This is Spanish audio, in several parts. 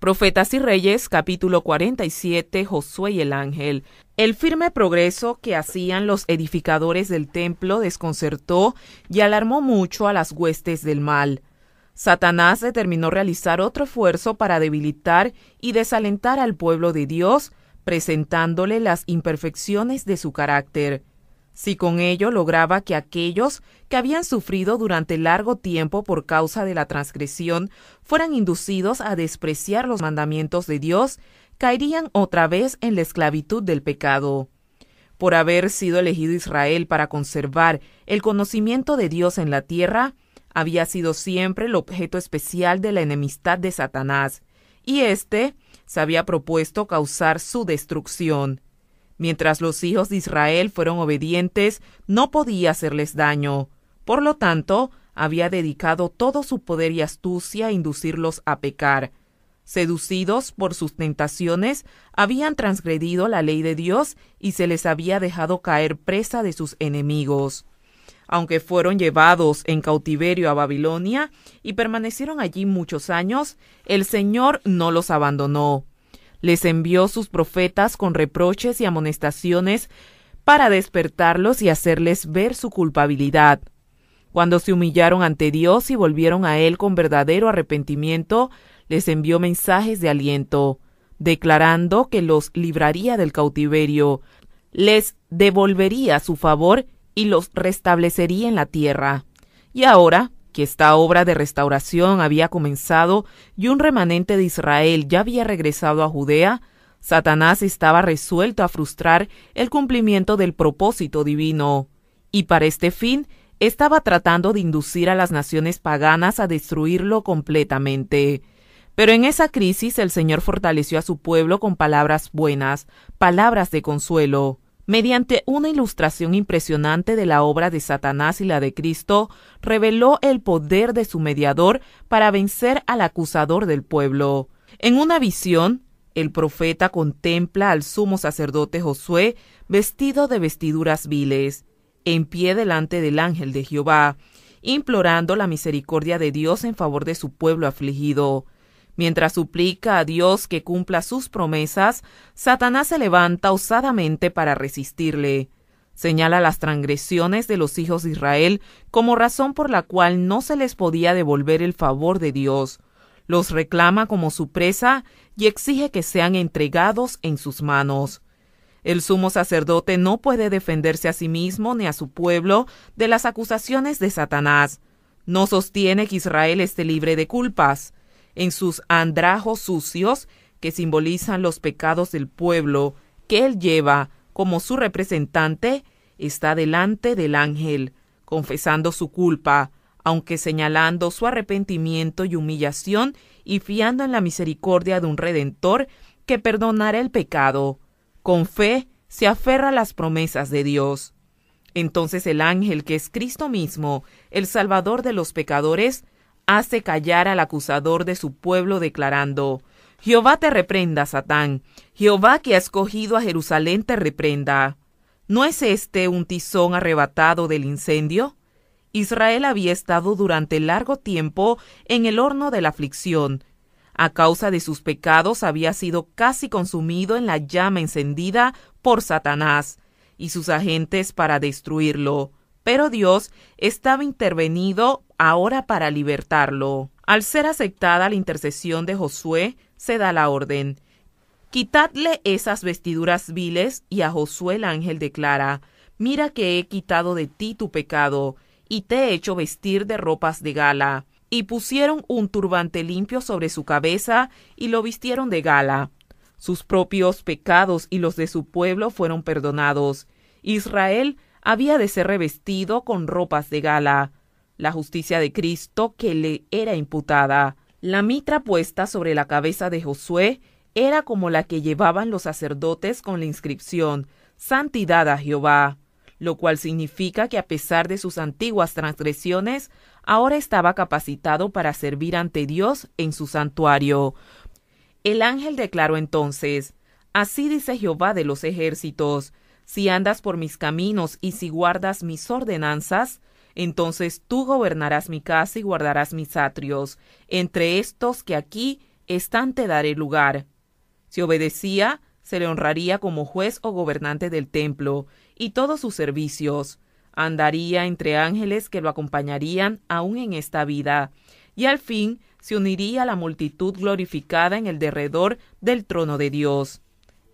Profetas y Reyes, capítulo 47, Josué y el ángel. El firme progreso que hacían los edificadores del templo desconcertó y alarmó mucho a las huestes del mal. Satanás determinó realizar otro esfuerzo para debilitar y desalentar al pueblo de Dios, presentándole las imperfecciones de su carácter si con ello lograba que aquellos que habían sufrido durante largo tiempo por causa de la transgresión fueran inducidos a despreciar los mandamientos de Dios, caerían otra vez en la esclavitud del pecado. Por haber sido elegido Israel para conservar el conocimiento de Dios en la tierra, había sido siempre el objeto especial de la enemistad de Satanás, y éste se había propuesto causar su destrucción. Mientras los hijos de Israel fueron obedientes, no podía hacerles daño. Por lo tanto, había dedicado todo su poder y astucia a inducirlos a pecar. Seducidos por sus tentaciones, habían transgredido la ley de Dios y se les había dejado caer presa de sus enemigos. Aunque fueron llevados en cautiverio a Babilonia y permanecieron allí muchos años, el Señor no los abandonó les envió sus profetas con reproches y amonestaciones para despertarlos y hacerles ver su culpabilidad. Cuando se humillaron ante Dios y volvieron a Él con verdadero arrepentimiento, les envió mensajes de aliento, declarando que los libraría del cautiverio, les devolvería su favor y los restablecería en la tierra. Y ahora esta obra de restauración había comenzado y un remanente de Israel ya había regresado a Judea, Satanás estaba resuelto a frustrar el cumplimiento del propósito divino, y para este fin estaba tratando de inducir a las naciones paganas a destruirlo completamente. Pero en esa crisis el Señor fortaleció a su pueblo con palabras buenas, palabras de consuelo mediante una ilustración impresionante de la obra de Satanás y la de Cristo, reveló el poder de su mediador para vencer al acusador del pueblo. En una visión, el profeta contempla al sumo sacerdote Josué vestido de vestiduras viles, en pie delante del ángel de Jehová, implorando la misericordia de Dios en favor de su pueblo afligido. Mientras suplica a Dios que cumpla sus promesas, Satanás se levanta osadamente para resistirle. Señala las transgresiones de los hijos de Israel como razón por la cual no se les podía devolver el favor de Dios. Los reclama como su presa y exige que sean entregados en sus manos. El sumo sacerdote no puede defenderse a sí mismo ni a su pueblo de las acusaciones de Satanás. No sostiene que Israel esté libre de culpas en sus andrajos sucios que simbolizan los pecados del pueblo que él lleva como su representante, está delante del ángel, confesando su culpa, aunque señalando su arrepentimiento y humillación y fiando en la misericordia de un redentor que perdonará el pecado. Con fe se aferra a las promesas de Dios. Entonces el ángel, que es Cristo mismo, el Salvador de los pecadores, hace callar al acusador de su pueblo declarando, Jehová te reprenda, Satán, Jehová que ha escogido a Jerusalén te reprenda. ¿No es este un tizón arrebatado del incendio? Israel había estado durante largo tiempo en el horno de la aflicción. A causa de sus pecados había sido casi consumido en la llama encendida por Satanás y sus agentes para destruirlo. Pero Dios estaba intervenido ahora para libertarlo. Al ser aceptada la intercesión de Josué, se da la orden. Quitadle esas vestiduras viles y a Josué el ángel declara, Mira que he quitado de ti tu pecado, y te he hecho vestir de ropas de gala. Y pusieron un turbante limpio sobre su cabeza y lo vistieron de gala. Sus propios pecados y los de su pueblo fueron perdonados. Israel había de ser revestido con ropas de gala la justicia de Cristo que le era imputada. La mitra puesta sobre la cabeza de Josué era como la que llevaban los sacerdotes con la inscripción Santidad a Jehová, lo cual significa que a pesar de sus antiguas transgresiones, ahora estaba capacitado para servir ante Dios en su santuario. El ángel declaró entonces, Así dice Jehová de los ejércitos, si andas por mis caminos y si guardas mis ordenanzas, entonces tú gobernarás mi casa y guardarás mis atrios. Entre estos que aquí están te daré lugar. Si obedecía, se le honraría como juez o gobernante del templo y todos sus servicios. Andaría entre ángeles que lo acompañarían aún en esta vida, y al fin se uniría a la multitud glorificada en el derredor del trono de Dios.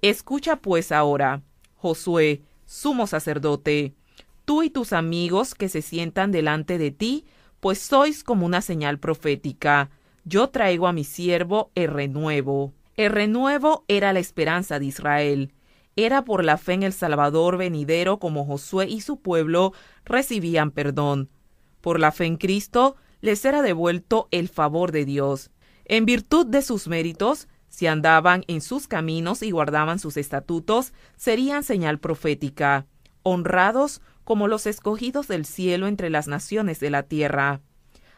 Escucha pues ahora, Josué, sumo sacerdote, tú y tus amigos que se sientan delante de ti, pues sois como una señal profética. Yo traigo a mi siervo el renuevo. El renuevo era la esperanza de Israel. Era por la fe en el Salvador venidero como Josué y su pueblo recibían perdón. Por la fe en Cristo les era devuelto el favor de Dios. En virtud de sus méritos, si andaban en sus caminos y guardaban sus estatutos, serían señal profética. Honrados como los escogidos del cielo entre las naciones de la tierra.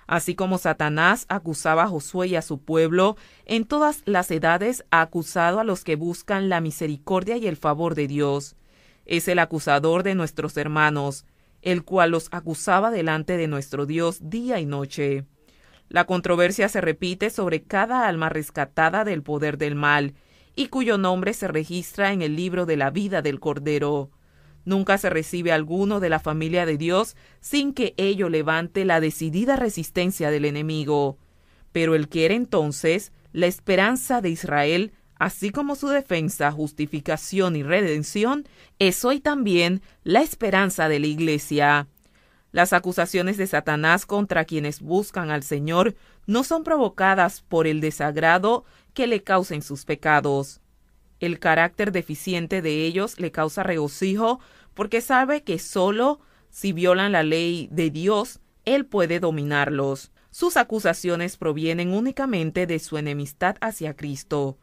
Así como Satanás acusaba a Josué y a su pueblo, en todas las edades ha acusado a los que buscan la misericordia y el favor de Dios. Es el acusador de nuestros hermanos, el cual los acusaba delante de nuestro Dios día y noche. La controversia se repite sobre cada alma rescatada del poder del mal, y cuyo nombre se registra en el libro de la vida del Cordero. Nunca se recibe alguno de la familia de Dios sin que ello levante la decidida resistencia del enemigo. Pero el que era entonces la esperanza de Israel, así como su defensa, justificación y redención, es hoy también la esperanza de la Iglesia. Las acusaciones de Satanás contra quienes buscan al Señor no son provocadas por el desagrado que le causen sus pecados. El carácter deficiente de ellos le causa regocijo porque sabe que solo si violan la ley de Dios, Él puede dominarlos. Sus acusaciones provienen únicamente de su enemistad hacia Cristo.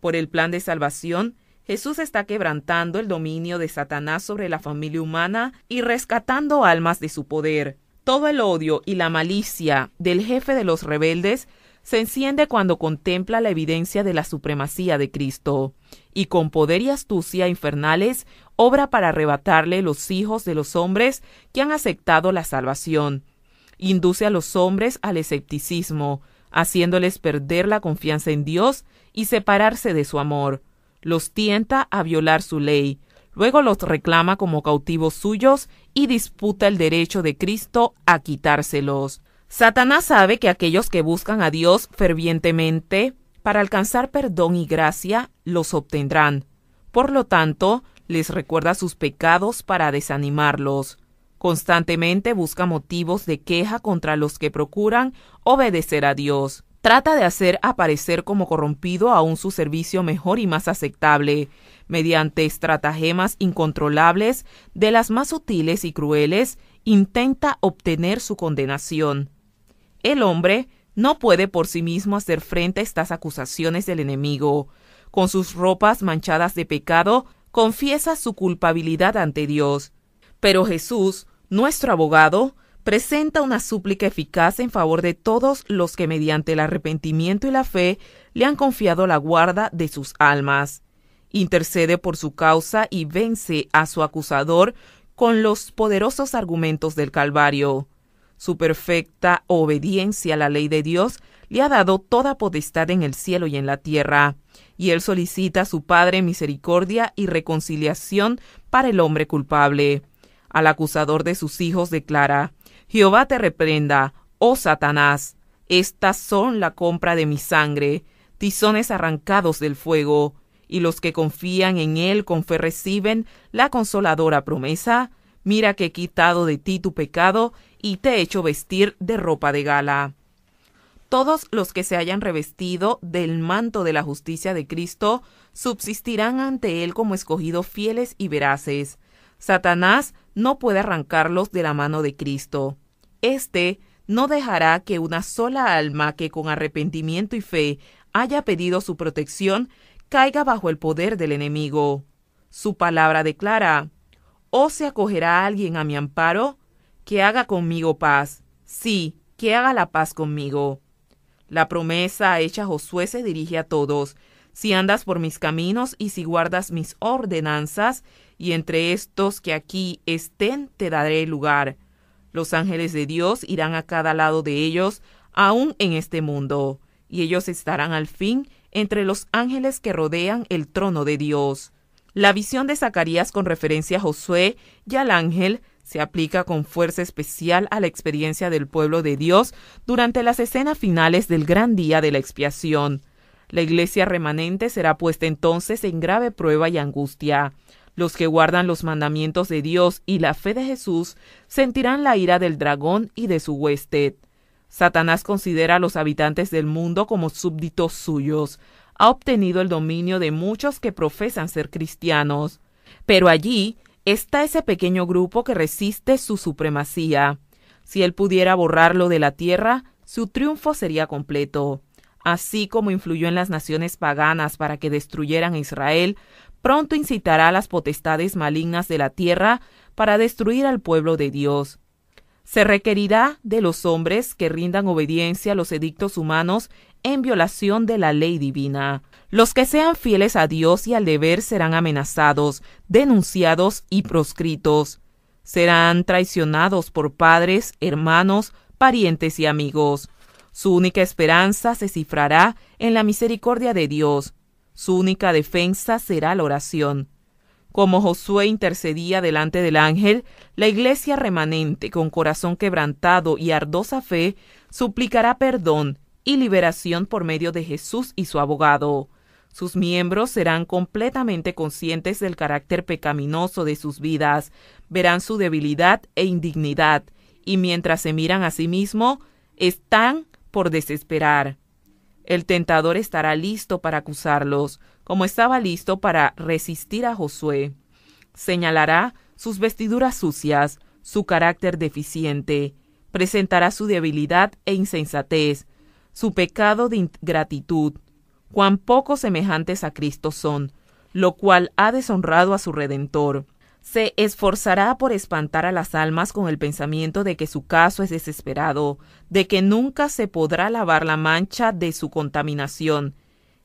Por el plan de salvación, Jesús está quebrantando el dominio de Satanás sobre la familia humana y rescatando almas de su poder. Todo el odio y la malicia del jefe de los rebeldes se enciende cuando contempla la evidencia de la supremacía de Cristo, y con poder y astucia infernales obra para arrebatarle los hijos de los hombres que han aceptado la salvación. Induce a los hombres al escepticismo, haciéndoles perder la confianza en Dios y separarse de su amor. Los tienta a violar su ley, luego los reclama como cautivos suyos y disputa el derecho de Cristo a quitárselos. Satanás sabe que aquellos que buscan a Dios fervientemente para alcanzar perdón y gracia los obtendrán. Por lo tanto, les recuerda sus pecados para desanimarlos. Constantemente busca motivos de queja contra los que procuran obedecer a Dios. Trata de hacer aparecer como corrompido aún su servicio mejor y más aceptable, mediante estratagemas incontrolables de las más sutiles y crueles, intenta obtener su condenación. El hombre no puede por sí mismo hacer frente a estas acusaciones del enemigo. Con sus ropas manchadas de pecado, confiesa su culpabilidad ante Dios. Pero Jesús, nuestro abogado, presenta una súplica eficaz en favor de todos los que mediante el arrepentimiento y la fe le han confiado la guarda de sus almas. Intercede por su causa y vence a su acusador con los poderosos argumentos del Calvario. Su perfecta obediencia a la ley de Dios le ha dado toda potestad en el cielo y en la tierra, y él solicita a su Padre misericordia y reconciliación para el hombre culpable. Al acusador de sus hijos declara, Jehová te reprenda, oh Satanás, estas son la compra de mi sangre, tizones arrancados del fuego, y los que confían en él con fe reciben la consoladora promesa, mira que he quitado de ti tu pecado y te he hecho vestir de ropa de gala. Todos los que se hayan revestido del manto de la justicia de Cristo subsistirán ante él como escogidos fieles y veraces. Satanás no puede arrancarlos de la mano de Cristo. Este no dejará que una sola alma que con arrepentimiento y fe haya pedido su protección caiga bajo el poder del enemigo. Su palabra declara, o oh, se acogerá alguien a mi amparo, que haga conmigo paz, sí, que haga la paz conmigo. La promesa hecha a Josué se dirige a todos, si andas por mis caminos y si guardas mis ordenanzas, y entre estos que aquí estén te daré lugar. Los ángeles de Dios irán a cada lado de ellos, aún en este mundo, y ellos estarán al fin entre los ángeles que rodean el trono de Dios. La visión de Zacarías con referencia a Josué y al ángel se aplica con fuerza especial a la experiencia del pueblo de Dios durante las escenas finales del gran día de la expiación. La iglesia remanente será puesta entonces en grave prueba y angustia. Los que guardan los mandamientos de Dios y la fe de Jesús sentirán la ira del dragón y de su huésped. Satanás considera a los habitantes del mundo como súbditos suyos. Ha obtenido el dominio de muchos que profesan ser cristianos. Pero allí está ese pequeño grupo que resiste su supremacía. Si él pudiera borrarlo de la tierra, su triunfo sería completo. Así como influyó en las naciones paganas para que destruyeran a Israel, pronto incitará a las potestades malignas de la tierra para destruir al pueblo de Dios. Se requerirá de los hombres que rindan obediencia a los edictos humanos en violación de la ley divina. Los que sean fieles a Dios y al deber serán amenazados, denunciados y proscritos. Serán traicionados por padres, hermanos, parientes y amigos. Su única esperanza se cifrará en la misericordia de Dios. Su única defensa será la oración. Como Josué intercedía delante del ángel, la iglesia remanente, con corazón quebrantado y ardosa fe, suplicará perdón y liberación por medio de Jesús y su abogado. Sus miembros serán completamente conscientes del carácter pecaminoso de sus vidas, verán su debilidad e indignidad, y mientras se miran a sí mismo, están por desesperar. El tentador estará listo para acusarlos, como estaba listo para resistir a Josué. Señalará sus vestiduras sucias, su carácter deficiente, presentará su debilidad e insensatez, su pecado de ingratitud, cuán poco semejantes a Cristo son, lo cual ha deshonrado a su Redentor. Se esforzará por espantar a las almas con el pensamiento de que su caso es desesperado, de que nunca se podrá lavar la mancha de su contaminación.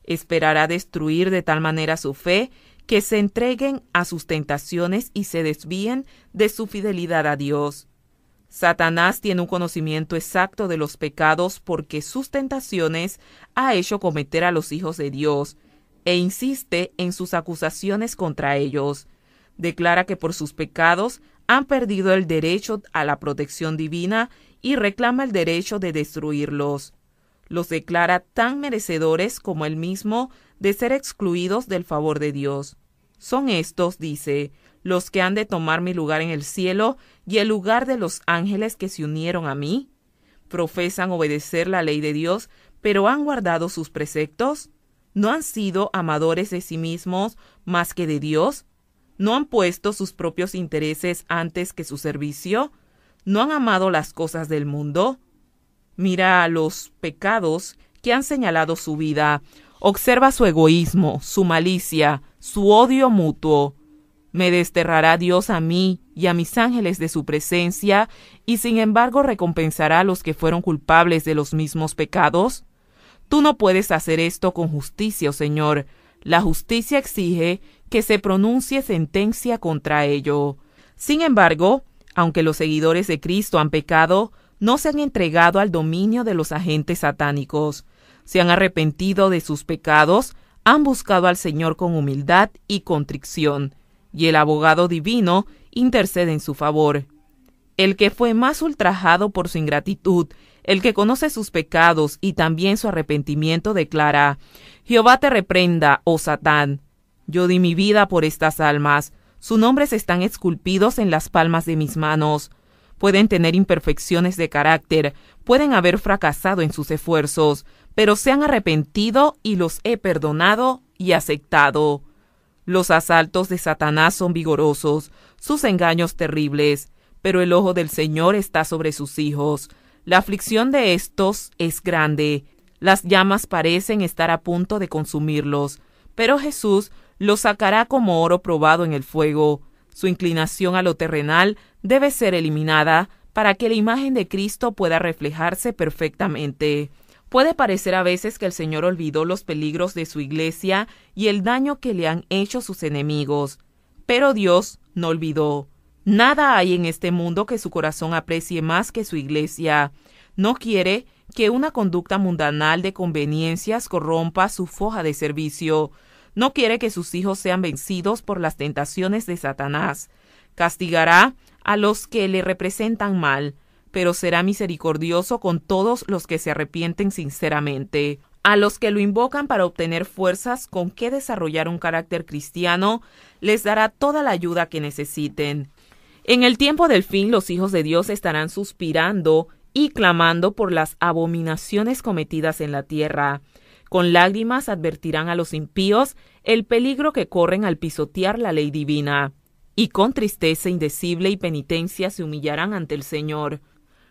Esperará destruir de tal manera su fe que se entreguen a sus tentaciones y se desvíen de su fidelidad a Dios. Satanás tiene un conocimiento exacto de los pecados porque sus tentaciones ha hecho cometer a los hijos de Dios e insiste en sus acusaciones contra ellos. Declara que por sus pecados han perdido el derecho a la protección divina y reclama el derecho de destruirlos. Los declara tan merecedores como él mismo de ser excluidos del favor de Dios. Son estos, dice, los que han de tomar mi lugar en el cielo y el lugar de los ángeles que se unieron a mí? ¿Profesan obedecer la ley de Dios, pero han guardado sus preceptos? ¿No han sido amadores de sí mismos más que de Dios? ¿No han puesto sus propios intereses antes que su servicio? ¿No han amado las cosas del mundo? Mira a los pecados que han señalado su vida, observa su egoísmo, su malicia, su odio mutuo, me desterrará Dios a mí y a mis ángeles de su presencia, y sin embargo recompensará a los que fueron culpables de los mismos pecados. Tú no puedes hacer esto con justicia, oh Señor. La justicia exige que se pronuncie sentencia contra ello. Sin embargo, aunque los seguidores de Cristo han pecado, no se han entregado al dominio de los agentes satánicos. Se han arrepentido de sus pecados, han buscado al Señor con humildad y contrición y el abogado divino intercede en su favor. El que fue más ultrajado por su ingratitud, el que conoce sus pecados y también su arrepentimiento, declara, Jehová te reprenda, oh Satán. Yo di mi vida por estas almas, sus nombres están esculpidos en las palmas de mis manos. Pueden tener imperfecciones de carácter, pueden haber fracasado en sus esfuerzos, pero se han arrepentido y los he perdonado y aceptado. Los asaltos de Satanás son vigorosos, sus engaños terribles, pero el ojo del Señor está sobre sus hijos. La aflicción de estos es grande. Las llamas parecen estar a punto de consumirlos, pero Jesús los sacará como oro probado en el fuego. Su inclinación a lo terrenal debe ser eliminada para que la imagen de Cristo pueda reflejarse perfectamente. Puede parecer a veces que el Señor olvidó los peligros de su iglesia y el daño que le han hecho sus enemigos, pero Dios no olvidó. Nada hay en este mundo que su corazón aprecie más que su iglesia. No quiere que una conducta mundanal de conveniencias corrompa su foja de servicio. No quiere que sus hijos sean vencidos por las tentaciones de Satanás. Castigará a los que le representan mal pero será misericordioso con todos los que se arrepienten sinceramente. A los que lo invocan para obtener fuerzas con que desarrollar un carácter cristiano, les dará toda la ayuda que necesiten. En el tiempo del fin los hijos de Dios estarán suspirando y clamando por las abominaciones cometidas en la tierra. Con lágrimas advertirán a los impíos el peligro que corren al pisotear la ley divina, y con tristeza indecible y penitencia se humillarán ante el Señor.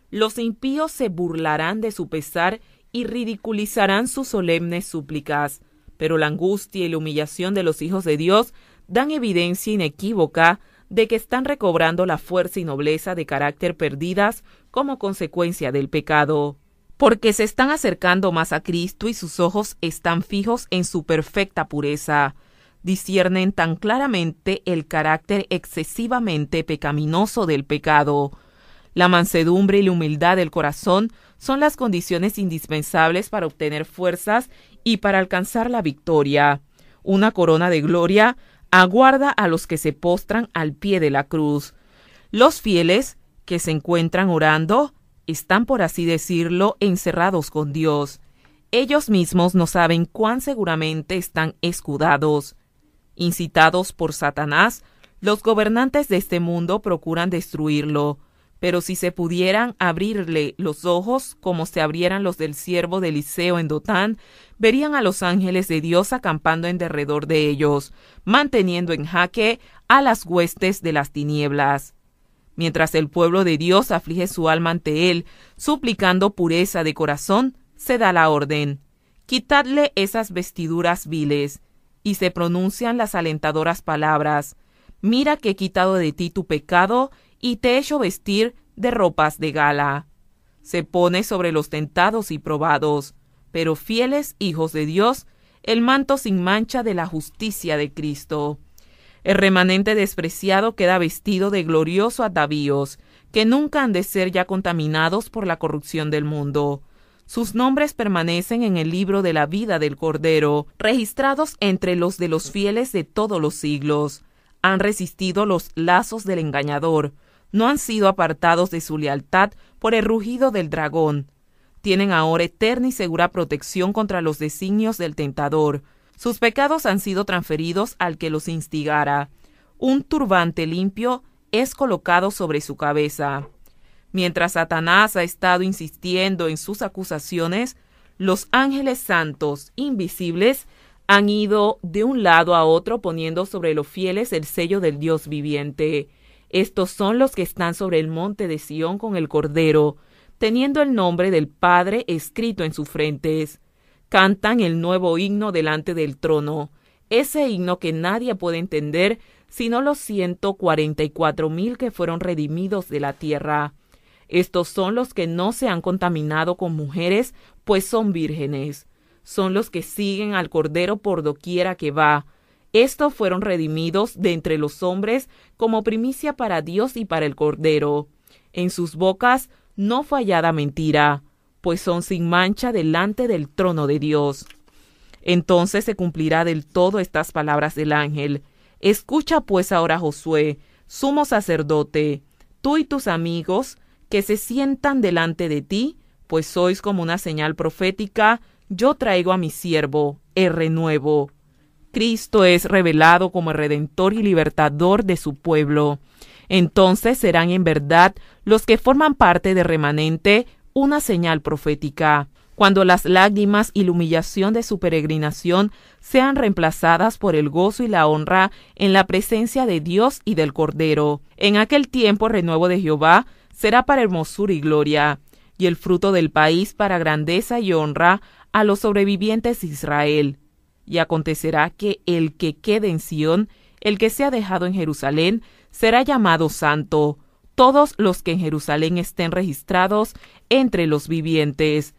Los impíos se burlarán de su pesar y ridiculizarán sus solemnes súplicas, pero la angustia y la humillación de los hijos de Dios dan evidencia inequívoca de que están recobrando la fuerza y nobleza de carácter perdidas como consecuencia del pecado. Porque se están acercando más a Cristo y sus ojos están fijos en su perfecta pureza. Disciernen tan claramente el carácter excesivamente pecaminoso del pecado la mansedumbre y la humildad del corazón son las condiciones indispensables para obtener fuerzas y para alcanzar la victoria. Una corona de gloria aguarda a los que se postran al pie de la cruz. Los fieles que se encuentran orando están, por así decirlo, encerrados con Dios. Ellos mismos no saben cuán seguramente están escudados. Incitados por Satanás, los gobernantes de este mundo procuran destruirlo pero si se pudieran abrirle los ojos como se abrieran los del siervo de Eliseo en Dotán, verían a los ángeles de Dios acampando en derredor de ellos, manteniendo en jaque a las huestes de las tinieblas. Mientras el pueblo de Dios aflige su alma ante él, suplicando pureza de corazón, se da la orden. Quitadle esas vestiduras viles. Y se pronuncian las alentadoras palabras. Mira que he quitado de ti tu pecado y te hecho vestir de ropas de gala. Se pone sobre los tentados y probados, pero fieles hijos de Dios, el manto sin mancha de la justicia de Cristo. El remanente despreciado queda vestido de glorioso atavíos, que nunca han de ser ya contaminados por la corrupción del mundo. Sus nombres permanecen en el libro de la vida del Cordero, registrados entre los de los fieles de todos los siglos han resistido los lazos del engañador, no han sido apartados de su lealtad por el rugido del dragón. Tienen ahora eterna y segura protección contra los designios del tentador. Sus pecados han sido transferidos al que los instigara. Un turbante limpio es colocado sobre su cabeza. Mientras Satanás ha estado insistiendo en sus acusaciones, los ángeles santos, invisibles, han ido de un lado a otro poniendo sobre los fieles el sello del Dios viviente. Estos son los que están sobre el monte de Sión con el Cordero, teniendo el nombre del Padre escrito en sus frentes. Cantan el nuevo himno delante del trono, ese himno que nadie puede entender sino los ciento cuarenta y cuatro mil que fueron redimidos de la tierra. Estos son los que no se han contaminado con mujeres, pues son vírgenes son los que siguen al Cordero por doquiera que va. Estos fueron redimidos de entre los hombres como primicia para Dios y para el Cordero. En sus bocas no fallada mentira, pues son sin mancha delante del trono de Dios. Entonces se cumplirá del todo estas palabras del ángel. Escucha pues ahora Josué, sumo sacerdote, tú y tus amigos, que se sientan delante de ti, pues sois como una señal profética yo traigo a mi siervo, el renuevo. Cristo es revelado como el redentor y libertador de su pueblo. Entonces serán en verdad los que forman parte de remanente una señal profética, cuando las lágrimas y la humillación de su peregrinación sean reemplazadas por el gozo y la honra en la presencia de Dios y del Cordero. En aquel tiempo el renuevo de Jehová será para hermosura y gloria, y el fruto del país para grandeza y honra, a los sobrevivientes de Israel. Y acontecerá que el que quede en Sión, el que sea dejado en Jerusalén, será llamado santo. Todos los que en Jerusalén estén registrados entre los vivientes,